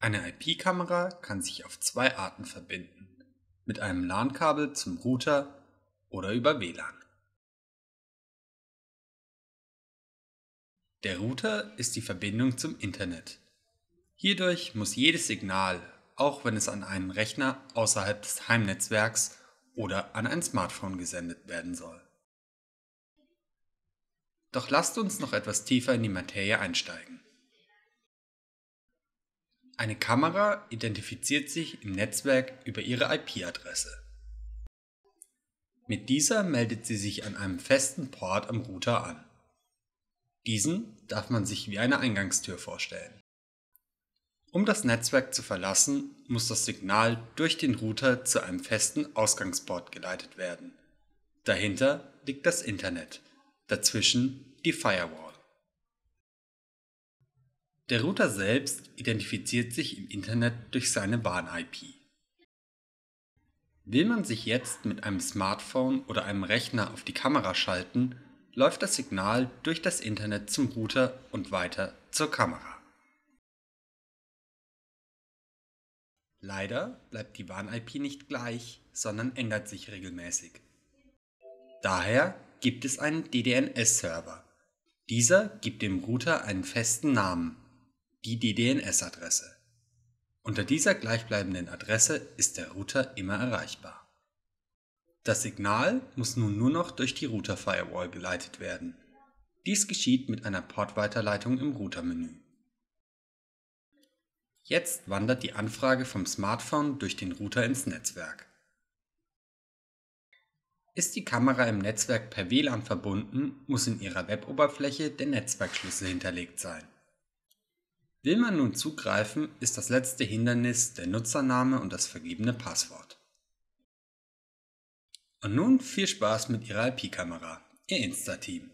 Eine IP-Kamera kann sich auf zwei Arten verbinden, mit einem LAN-Kabel zum Router oder über WLAN. Der Router ist die Verbindung zum Internet. Hierdurch muss jedes Signal, auch wenn es an einen Rechner außerhalb des Heimnetzwerks oder an ein Smartphone gesendet werden soll. Doch lasst uns noch etwas tiefer in die Materie einsteigen. Eine Kamera identifiziert sich im Netzwerk über ihre IP-Adresse. Mit dieser meldet sie sich an einem festen Port am Router an. Diesen darf man sich wie eine Eingangstür vorstellen. Um das Netzwerk zu verlassen, muss das Signal durch den Router zu einem festen Ausgangsport geleitet werden. Dahinter liegt das Internet dazwischen die Firewall. Der Router selbst identifiziert sich im Internet durch seine Bahn-IP. Will man sich jetzt mit einem Smartphone oder einem Rechner auf die Kamera schalten, läuft das Signal durch das Internet zum Router und weiter zur Kamera. Leider bleibt die Warn-IP nicht gleich, sondern ändert sich regelmäßig. Daher gibt es einen DDNS-Server. Dieser gibt dem Router einen festen Namen, die DDNS-Adresse. Unter dieser gleichbleibenden Adresse ist der Router immer erreichbar. Das Signal muss nun nur noch durch die Router-Firewall geleitet werden. Dies geschieht mit einer Portweiterleitung im Routermenü. Jetzt wandert die Anfrage vom Smartphone durch den Router ins Netzwerk. Ist die Kamera im Netzwerk per WLAN verbunden, muss in ihrer Weboberfläche der Netzwerkschlüssel hinterlegt sein. Will man nun zugreifen, ist das letzte Hindernis der Nutzername und das vergebene Passwort. Und nun viel Spaß mit Ihrer IP-Kamera, Ihr Insta-Team.